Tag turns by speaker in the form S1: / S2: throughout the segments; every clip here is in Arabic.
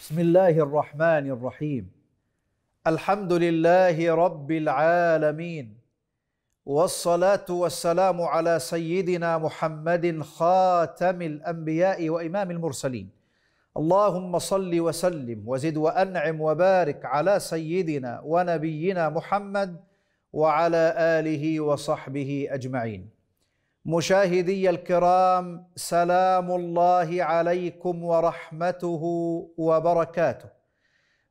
S1: بسم الله الرحمن الرحيم الحمد لله رب العالمين والصلاه والسلام على سيدنا محمد خاتم الانبياء وامام المرسلين اللهم صل وسلم وزد وانعم وبارك على سيدنا ونبينا محمد وعلى اله وصحبه اجمعين مشاهدي الكرام سلام الله عليكم ورحمته وبركاته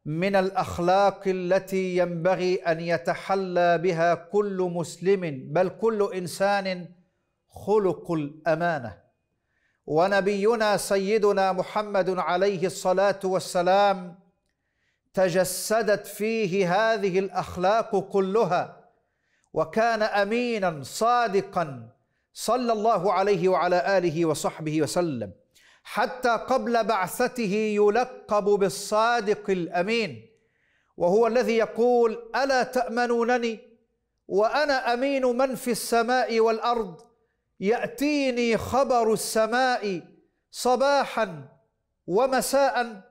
S1: من الاخلاق التي ينبغي ان يتحلى بها كل مسلم بل كل انسان خلق الامانه ونبينا سيدنا محمد عليه الصلاه والسلام تجسدت فيه هذه الاخلاق كلها وكان امينا صادقا صلى الله عليه وعلى اله وصحبه وسلم حتى قبل بعثته يلقب بالصادق الامين وهو الذي يقول الا تامنونني وانا امين من في السماء والارض ياتيني خبر السماء صباحا ومساء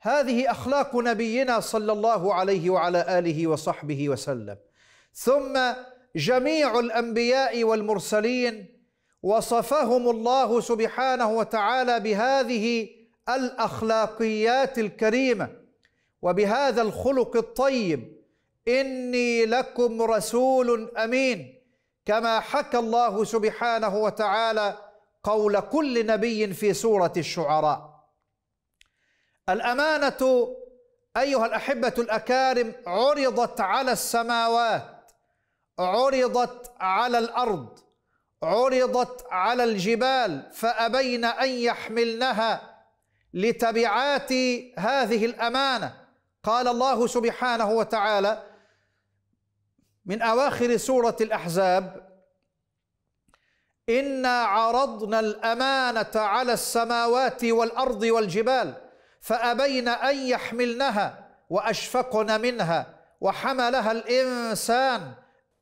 S1: هذه اخلاق نبينا صلى الله عليه وعلى اله وصحبه وسلم ثم جميع الانبياء والمرسلين وصفهم الله سبحانه وتعالى بهذه الاخلاقيات الكريمه وبهذا الخلق الطيب اني لكم رسول امين كما حكى الله سبحانه وتعالى قول كل نبي في سوره الشعراء الامانه ايها الاحبه الاكارم عرضت على السماوات عرضت على الارض عرضت على الجبال فابين ان يحملنها لتبعات هذه الامانه قال الله سبحانه وتعالى من اواخر سوره الاحزاب انا عرضنا الامانه على السماوات والارض والجبال فابين ان يحملنها واشفقن منها وحملها الانسان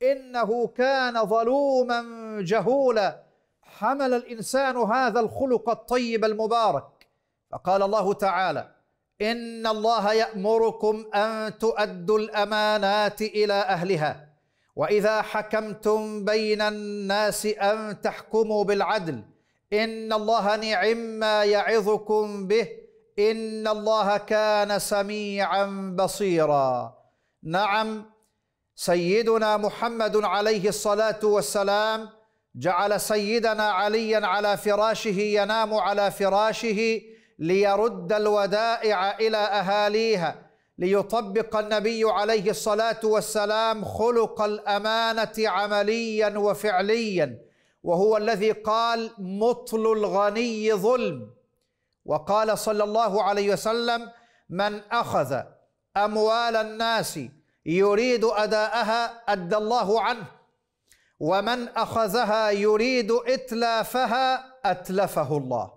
S1: إنه كان ظلوما جهولا حمل الإنسان هذا الخلق الطيب المبارك فقال الله تعالى إن الله يأمركم أن تؤدوا الأمانات إلى أهلها وإذا حكمتم بين الناس أن تحكموا بالعدل إن الله نعم ما يعظكم به إن الله كان سميعا بصيرا نعم سيدنا محمد عليه الصلاه والسلام جعل سيدنا عليا على فراشه ينام على فراشه ليرد الودائع الى اهاليها ليطبق النبي عليه الصلاه والسلام خلق الامانه عمليا وفعليا وهو الذي قال مطل الغني ظلم وقال صلى الله عليه وسلم من اخذ اموال الناس يريد أداءها أدى الله عنه ومن أخذها يريد إتلافها أتلفه الله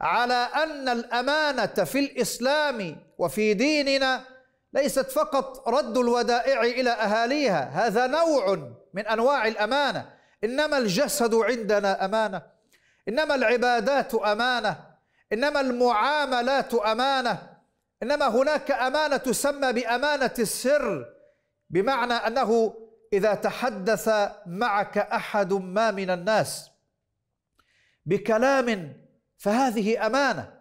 S1: على أن الأمانة في الإسلام وفي ديننا ليست فقط رد الودائع إلى أهاليها هذا نوع من أنواع الأمانة إنما الجسد عندنا أمانة إنما العبادات أمانة إنما المعاملات أمانة انما هناك امانه تسمى بامانه السر بمعنى انه اذا تحدث معك احد ما من الناس بكلام فهذه امانه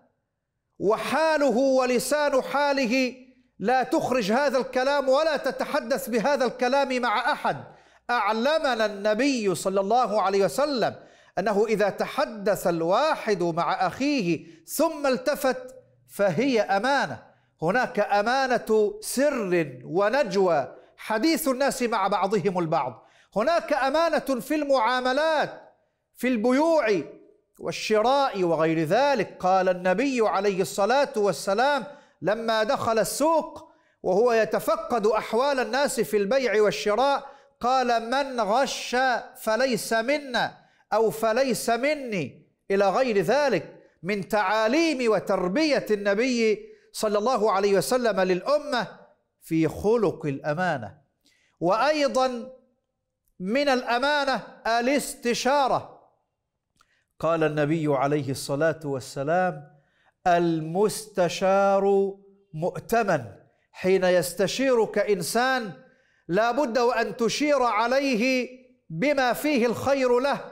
S1: وحاله ولسان حاله لا تخرج هذا الكلام ولا تتحدث بهذا الكلام مع احد اعلمنا النبي صلى الله عليه وسلم انه اذا تحدث الواحد مع اخيه ثم التفت فهي امانه هناك امانه سر ونجوى حديث الناس مع بعضهم البعض هناك امانه في المعاملات في البيوع والشراء وغير ذلك قال النبي عليه الصلاه والسلام لما دخل السوق وهو يتفقد احوال الناس في البيع والشراء قال من غش فليس منا او فليس مني الى غير ذلك من تعاليم وتربيه النبي صلى الله عليه وسلم للامه في خلق الامانه وايضا من الامانه الاستشاره قال النبي عليه الصلاه والسلام المستشار مؤتمن حين يستشيرك انسان لا بد وان تشير عليه بما فيه الخير له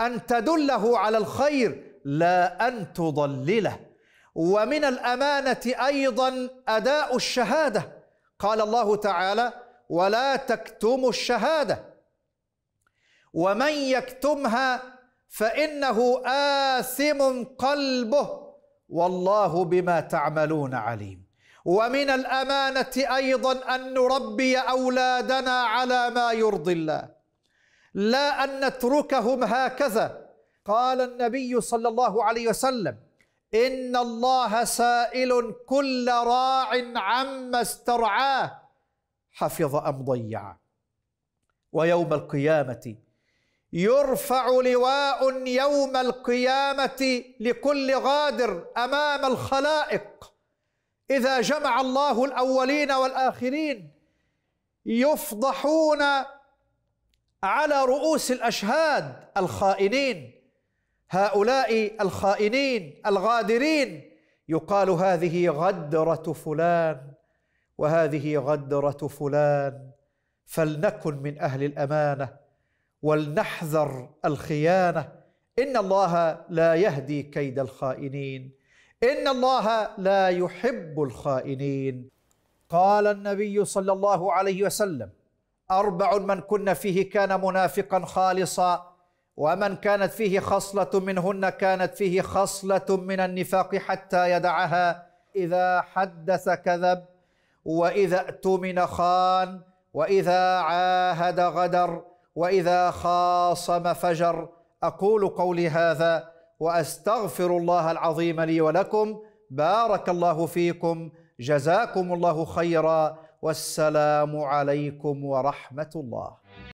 S1: ان تدله على الخير لا ان تضلله ومن الامانه ايضا اداء الشهاده قال الله تعالى ولا تكتموا الشهاده ومن يكتمها فانه اثم قلبه والله بما تعملون عليم ومن الامانه ايضا ان نربي اولادنا على ما يرضي الله لا ان نتركهم هكذا قال النبي صلى الله عليه وسلم إن الله سائل كل راع عما استرعاه حفظ أم ضيع ويوم القيامة يرفع لواء يوم القيامة لكل غادر أمام الخلائق إذا جمع الله الأولين والآخرين يفضحون على رؤوس الأشهاد الخائنين هؤلاء الخائنين الغادرين يقال هذه غدره فلان وهذه غدره فلان فلنكن من اهل الامانه ولنحذر الخيانه ان الله لا يهدي كيد الخائنين ان الله لا يحب الخائنين قال النبي صلى الله عليه وسلم اربع من كن فيه كان منافقا خالصا ومن كانت فيه خصلة منهن كانت فيه خصلة من النفاق حتى يدعها إذا حدث كذب وإذا اؤتمن خان وإذا عاهد غدر وإذا خاصم فجر أقول قولي هذا وأستغفر الله العظيم لي ولكم بارك الله فيكم جزاكم الله خيرا والسلام عليكم ورحمة الله